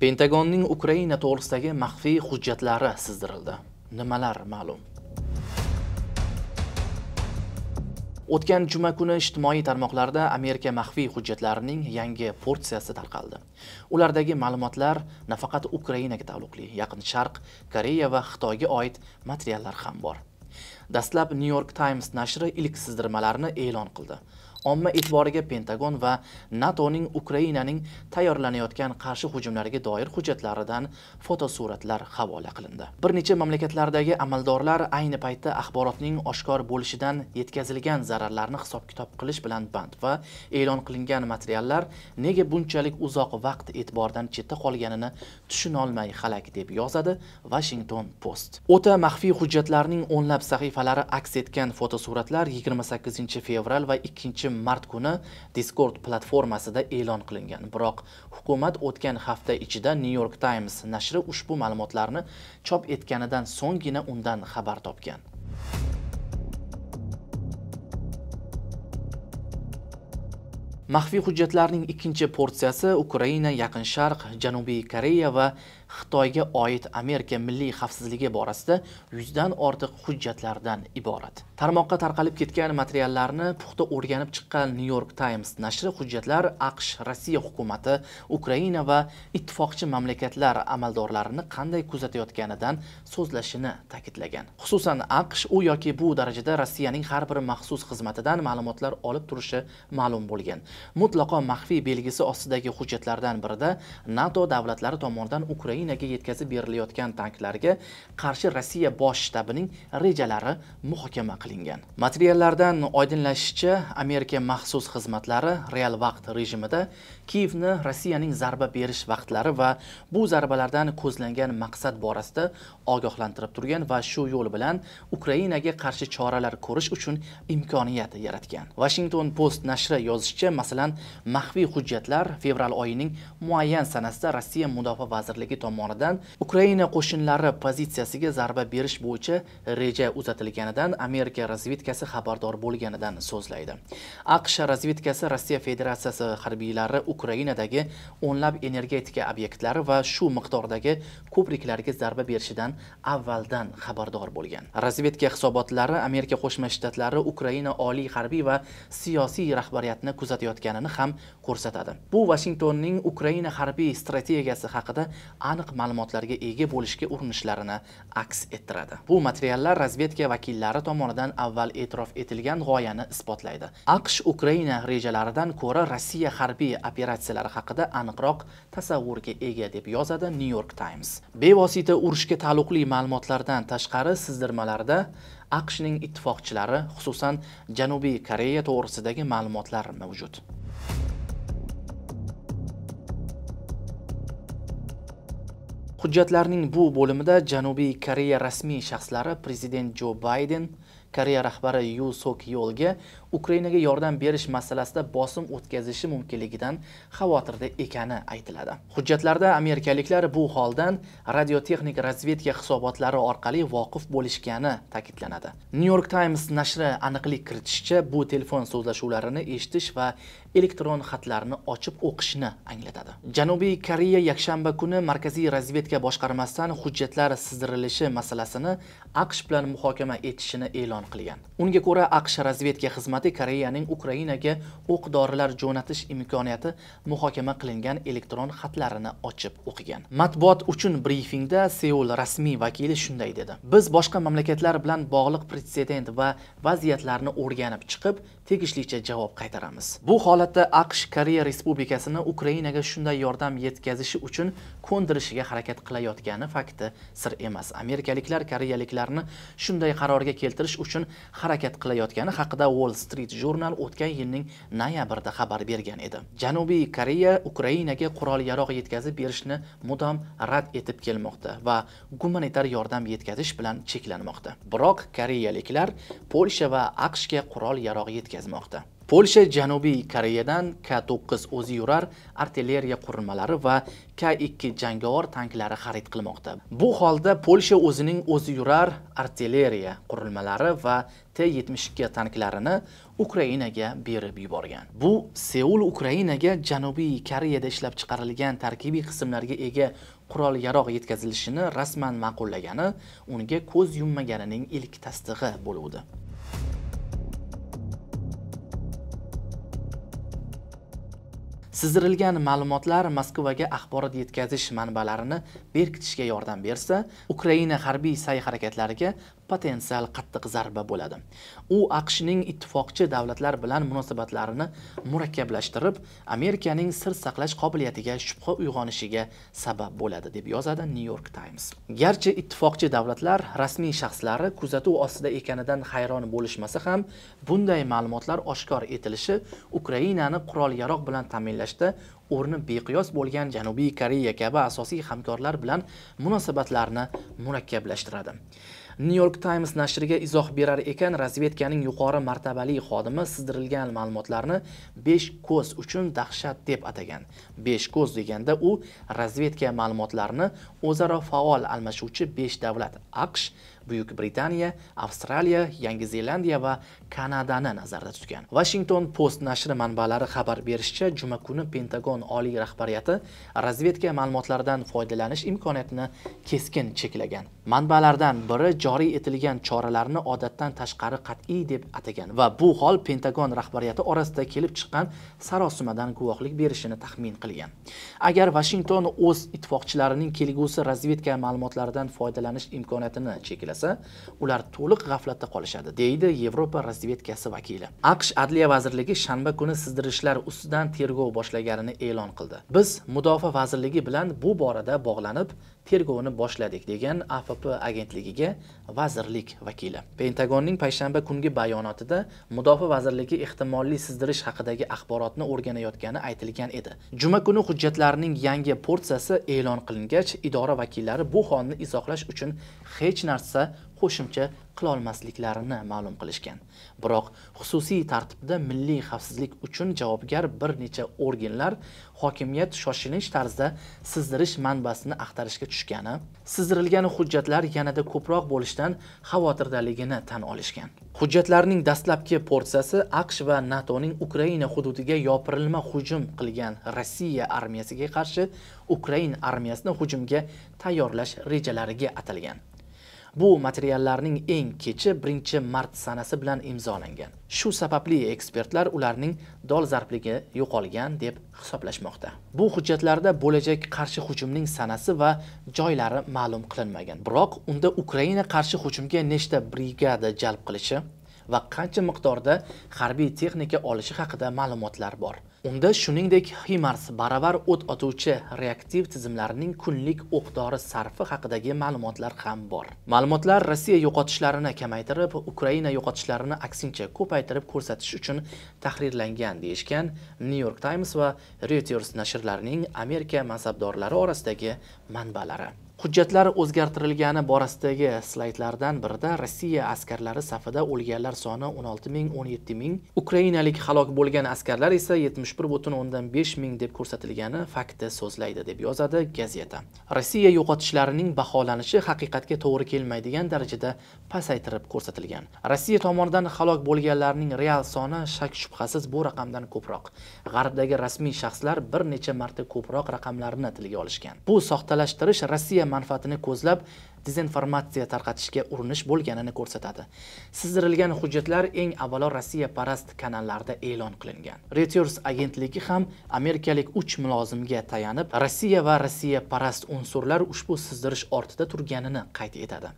pentagonning ukraina to'g'risidagi maxfiy hujjatlari sizdirildi nimalar ma'lum o'tgan juma kuni ijtimoiy tarmoqlarda amerika maxfiy hujjatlarining yangi porsiyasi tarqaldi ulardagi ma'lumotlar nafaqat ukrainaga taalluqli yaqin sharq koreya va xitoyga oid materiallar ham bor dastlab new york times nashri ilk sizdirmalarni e'lon qildi omma e'tiboriga Pentagon va NATOning Ukrainaning tayyorlanayotgan qarshi hujumlariga doir hujjatlaridan fotosuratlar havola qilindi. Bir necha mamlakatlardagi amaldorlar ayni paytda axborotning oshkor bo'lishidan yetkazilgan zararlarni hisob-kitob qilish bilan band va e'lon qilingan materiallar nega bunchalik uzoq vaqt e'tibordan chetda qolganini tushunolmay xalak deb yozadi Washington Post. O'ta maxfiy hujjatlarning o'nlab sahifalari aks etgan fotosuratlar 28 fevral va 2 mart kuni Discord platformasida e'lon qilingan. Biroq hukumat o'tgan hafta ichida New York Times nashri ushbu ma'lumotlarni chop etganidan so'nggina undan xabar topgan. maxfiy hujjatlarning ikkinchi porsiyasi ukraina yaqin sharq janubiy koreya va xitoyga oid amerika milliy xavfsizligi borasida yuzdan ortiq hujjatlardan iborat tarmoqqa tarqalib ketgan materiallarni puxta o'rganib chiqqan new york times nashri hujjatlar aqsh rossiya hukumati ukraina va ittifoqchi mamlakatlar amaldorlarini qanday kuzatayotganidan so'zlashini ta'kidlagan xususan aqsh u yoki bu darajada rossiyaning har bir maxsus xizmatidan ma'lumotlar olib turishi ma'lum bo'lgan mutlaqo maxfiy belgisi ostidagi hujjatlardan birida nato davlatlari tomonidan ukraina Ukrainaga yetkazib berilayotgan tanklarga qarshi Rossiya bosh shtabining rejalari muhokama qilingan. Materiallardan oydinlashishicha, Amerika maxsus xizmatlari real vaqt rejimida Kiyevni Rossiyaning zarba berish vaqtlari va bu zarbalardan ko'zlangan maqsad borasida ogohlantirib turgan va shu yo'l bilan Ukrainaga qarshi choralar ko'rish uchun imkoniyat yaratgan. Washington Post nashri yozishicha, masalan, maxfiy hujjatlar fevral oyining muayyan sanasida Rossiya mudofaa vazirligi tomonidan Ukraina qo'shinlari pozitsiyasiga zarba berish bo'yicha reja uzatilganidan Amerika razvedkasi xabardor bo'lganidan so'zlaydi. AQSh razvedkasi Rossiya Federatsiyasi harbiylari Ukrainadagi o'nlab energetika obyektlari va shu miqdordagi ko'priklarga zarba berishidan avvaldan xabardor bo'lgan. Razvedka hisobotlari Amerika Qo'shma Shtatlari Ukraina oliy harbiy va siyosiy rahbariyatni kuzatayotganini ham ko'rsatadi. Bu Vashingtonning Ukraina harbiy strategiyasi haqida aniq ma'lumotlarga ega bo'lishga urinishlarini aks ettiradi bu materiallar razvedka vakillari tomonidan avval e'tirof etilgan g'oyani isbotlaydi aqsh ukraina rejalaridan ko'ra rossiya harbiy operatsiyalari haqida aniqroq tasavvurga ega deb yozadi new york times bevosita urushga taalluqli ma'lumotlardan tashqari sizdirmalarda aqshning ittifoqchilari xususan janubiy koreya to'g'risidagi ma'lumotlar mavjud hujjatlarning bu bo'limida janubiy koreya rasmiy shaxslari prezident jo bayden koreya rahbari yu sok yolga Ukrainaga yordam berish masalasida bosim o'tkazishi mumkinligidan xavotirda ekani aytiladi. Hujjatlarda amerikaliklar bu holdan radiotexnik razvedka hisobotlari orqali voqif bo'lishgani ta'kidlanadi. New York Times nashri aniqlik kiritishicha, bu telefon so'zlashuvlarini eshitish va elektron xatlarni ochib o'qishni anglatadi. Janubiy Koreya yakshanba kuni Markaziy razvedka boshqarmasidan hujjatlar sizdirilishi masalasini AQSh bilan muhokama etishini e'lon qilgan. Unga ko'ra AQSh razvedka xizmati Shimoliy Koreyaning Ukrainaga o'q dorilar jo'natish imkoniyati muhokama qilingan elektron xatlarini ochib o'qigan. Matbuot uchun brifingda Seul rasmiy vakili shunday dedi. Biz boshqa mamlakatlar bilan bog'liq pretsedent va vaziyatlarni o'rganib chiqib, tegishlicha javob qaytaramiz bu holatda aqsh koreya respublikasini ukrainaga shunday yordam yetkazishi uchun ko'ndirishiga harakat qilayotgani fakti sir emas amerikaliklar koreyaliklarni shunday qarorga keltirish uchun harakat qilayotgani haqida wall street jurnal o'tgan yilning noyabrida xabar bergan edi janubiy koreya ukrainaga qurol yarog' yetkazib berishni mudom rad etib kelmoqda va gumanitar yordam yetkazish bilan cheklanmoqda biroq koreyaliklar polsha va aqshga qurol yarog' yetkaz yetkazmoqda polsha janubiy koreyadan k 9 o'zi yurar artilleriya qurilmalari va k 2 jangovar tanklari xarid qilmoqda bu holda polsha o'zining o'zi yurar artilleriya qurilmalari va t 72 tanklarini ukrainaga berib yuborgan bu seul ukrainaga janubiy koreyada ishlab chiqarilgan tarkibiy qismlarga ega qurol yarog' yetkazilishini rasman ma'qullagani unga ko'z yummaganining ilk tasdig'i bo'luvdi Sizdirilgan ma'lumotlar Moskvaga axborot yetkazish manbalarini berkitishga yordam bersa, Ukraina harbiy sa'y-harakatlariga potensial qattiq zarba bo'ladi. U AQShning ittifoqchi davlatlar bilan munosabatlarini murakkablashtirib, Amerikaning sir saqlash qobiliyatiga shubha uyg'onishiga sabab bo'ladi, deb yozadi New York Times. Garchi ittifoqchi davlatlar rasmiy shaxslari kuzatuv ostida ekanidan hayron bo'lishmasa ham, bunday ma'lumotlar oshkor etilishi Ukrainani qurol-yaroq bilan ta'minlash ishlashda o'rni beqiyos bo'lgan janubiy koreya kabi asosiy hamkorlar bilan munosabatlarni murakkablashtiradi new york times nashriga izoh berar ekan razvedkaning yuqori martabali xodimi sizdirilgan ma'lumotlarni besh ko'z uchun dahshat deb atagan besh ko'z deganda u razvedka ma'lumotlarini o'zaro faol almashuvchi besh davlat aqsh Buyuk Britaniya, Avstraliya, Yangi Zelandiya va Kanadani nazarda tutgan. Washington Post nashri manbalari xabar berishicha, juma kuni Pentagon oliy rahbariyati razvedka ma'lumotlaridan foydalanish imkoniyatini keskin cheklagan. Manbalardan biri joriy etilgan choralarni odatdan tashqari qat'iy deb atagan va bu hol Pentagon rahbariyati orasida kelib chiqqan sarosimadan guvohlik berishini taxmin qilgan. Agar Washington o'z ittifoqchilarining kelgusi razvedka ma'lumotlaridan foydalanish imkoniyatini cheklasa, komissiyasi ular to'liq g'aflatda qolishadi deydi yevropa razvedkasi vakili aqsh adliya vazirligi shanba kuni sizdirishlar ustidan tergov boshlaganini e'lon qildi biz mudofaa vazirligi bilan bu borada bog'lanib tergovini boshladik degan afp agentligiga vazirlik vakili pentagonning payshanba kungi bayonotida mudofaa vazirligi ehtimolli sizdirish haqidagi axborotni o'rganayotgani aytilgan edi juma kuni hujjatlarning yangi porsiyasi e'lon qilingach idora vakillari bu holni izohlash uchun hech narsa qo'shimcha qilolmasliklarini ma'lum qilishgan biroq xususiy tartibda milliy xavfsizlik uchun javobgar bir necha organlar hokimiyat shoshilinch tarzda sizdirish manbasini axtarishga tushgani sizdirilgan hujjatlar yanada ko'proq bo'lishidan xavotirdaligini tan olishgan hujjatlarning dastlabki porsiyasi aqsh va natoning ukraina hududiga yopirilma hujum qilgan rossiya armiyasiga qarshi ukrain armiyasini hujumga tayyorlash rejalariga atalgan bu materiallarning eng kechi 1 mart sanasi bilan imzolangan shu sababli ekspertlar ularning dolzarbligi yo'qolgan deb hisoblashmoqda bu hujjatlarda bo'lajak qarshi hujumning sanasi va joylari ma'lum qilinmagan biroq unda ukraina qarshi hujumga nechta brigada jalb qilishi va qancha miqdorda harbiy texnika olishi haqida ma'lumotlar bor unda shuningdek himars baravar o't otuvchi reaktiv tizimlarining kunlik o'qdori sarfi haqidagi ma'lumotlar ham bor ma'lumotlar rossiya yo'qotishlarini kamaytirib ukraina yo'qotishlarini aksincha ko'paytirib ko'rsatish uchun tahrirlangan deyishgan new york times va reuters nashrlarining amerika mansabdorlari orasidagi manbalari hujjatlar o'zgartirilgani borasidagi slaydlardan birida rossiya askarlari safida o'lganlar soni 16 ming 17 ming ukrainalik halok bo'lgan askarlar esa 71 butun o'ndan besh ming deb ko'rsatilgani fakti so'zlaydi deb yozadi gazeta rossiya yo'qotishlarining baholanishi haqiqatga to'g'ri kelmaydigan darajada pasaytirib ko'rsatilgan rossiya tomonidan halok bo'lganlarning real soni shak shubhasiz bu raqamdan ko'proq g'arbdagi rasmiy shaxslar bir necha marta ko'proq raqamlarni tilga olishgan bu soxtalashtirish rossiya manfaatini ko'zlab dezinformatsiya tarqatishga urinish bo'lganini ko'rsatadi sizdirilgan hujjatlar eng avvalo rossiya parast kanallarda e'lon qilingan reuters agentligi ham amerikalik uch mulozimga tayanib rossiya va rossiya parast unsurlar ushbu sizdirish ortida turganini qayd etadi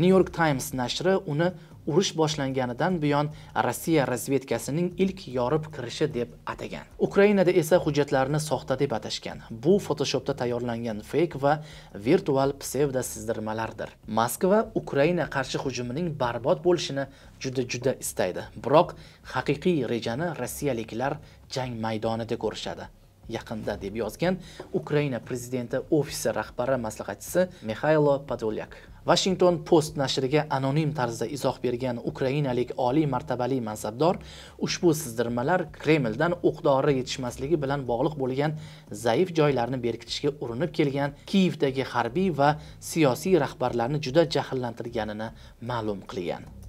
new york times nashri uni urush boshlanganidan buyon rossiya razvedkasining ilk yorib kirishi deb atagan ukrainada esa hujjatlarni soxta deb atashgan bu photoshopda tayyorlangan feyk va virtual psevdo sizdirmalardir moskva ukraina qarshi hujumining barbod bo'lishini juda juda istaydi biroq haqiqiy rejani rossiyaliklar jang maydonida ko'rishadi yaqinda deb yozgan ukraina prezidenti ofisi rahbari maslahatchisi mixaylo padolyak washington post nashriga anonim tarzda izoh bergan ukrainalik oliy martabali mansabdor ushbu sizdirmalar kremldan o'q dori yetishmasligi bilan bog'liq bo'lgan zaif joylarni berkitishga urinib kelgan kiyevdagi harbiy va siyosiy rahbarlarni juda jahllantirganini ma'lum qilgan